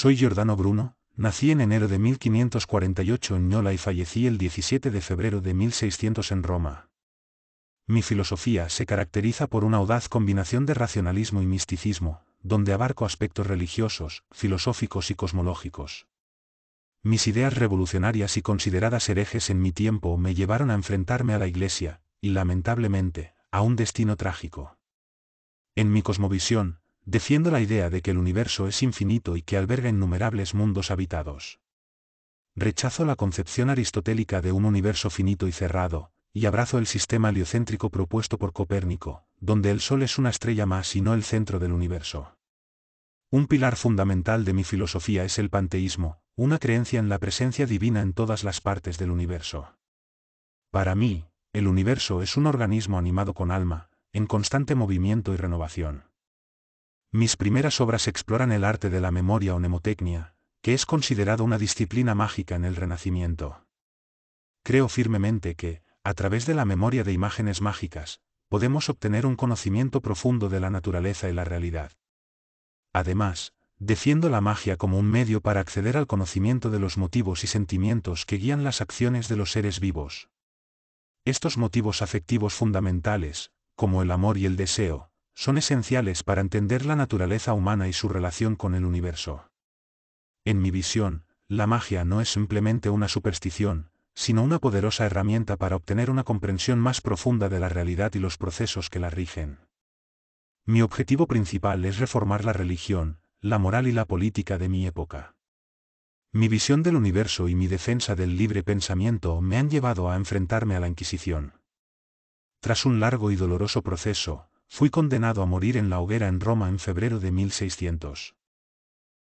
Soy Giordano Bruno, nací en enero de 1548 en Nola y fallecí el 17 de febrero de 1600 en Roma. Mi filosofía se caracteriza por una audaz combinación de racionalismo y misticismo, donde abarco aspectos religiosos, filosóficos y cosmológicos. Mis ideas revolucionarias y consideradas herejes en mi tiempo me llevaron a enfrentarme a la Iglesia, y lamentablemente, a un destino trágico. En mi cosmovisión, defiendo la idea de que el universo es infinito y que alberga innumerables mundos habitados. Rechazo la concepción aristotélica de un universo finito y cerrado, y abrazo el sistema heliocéntrico propuesto por Copérnico, donde el Sol es una estrella más y no el centro del universo. Un pilar fundamental de mi filosofía es el panteísmo, una creencia en la presencia divina en todas las partes del universo. Para mí, el universo es un organismo animado con alma, en constante movimiento y renovación. Mis primeras obras exploran el arte de la memoria o mnemotecnia, que es considerado una disciplina mágica en el Renacimiento. Creo firmemente que, a través de la memoria de imágenes mágicas, podemos obtener un conocimiento profundo de la naturaleza y la realidad. Además, defiendo la magia como un medio para acceder al conocimiento de los motivos y sentimientos que guían las acciones de los seres vivos. Estos motivos afectivos fundamentales, como el amor y el deseo, son esenciales para entender la naturaleza humana y su relación con el universo. En mi visión, la magia no es simplemente una superstición, sino una poderosa herramienta para obtener una comprensión más profunda de la realidad y los procesos que la rigen. Mi objetivo principal es reformar la religión, la moral y la política de mi época. Mi visión del universo y mi defensa del libre pensamiento me han llevado a enfrentarme a la Inquisición. Tras un largo y doloroso proceso, fui condenado a morir en la hoguera en Roma en febrero de 1600.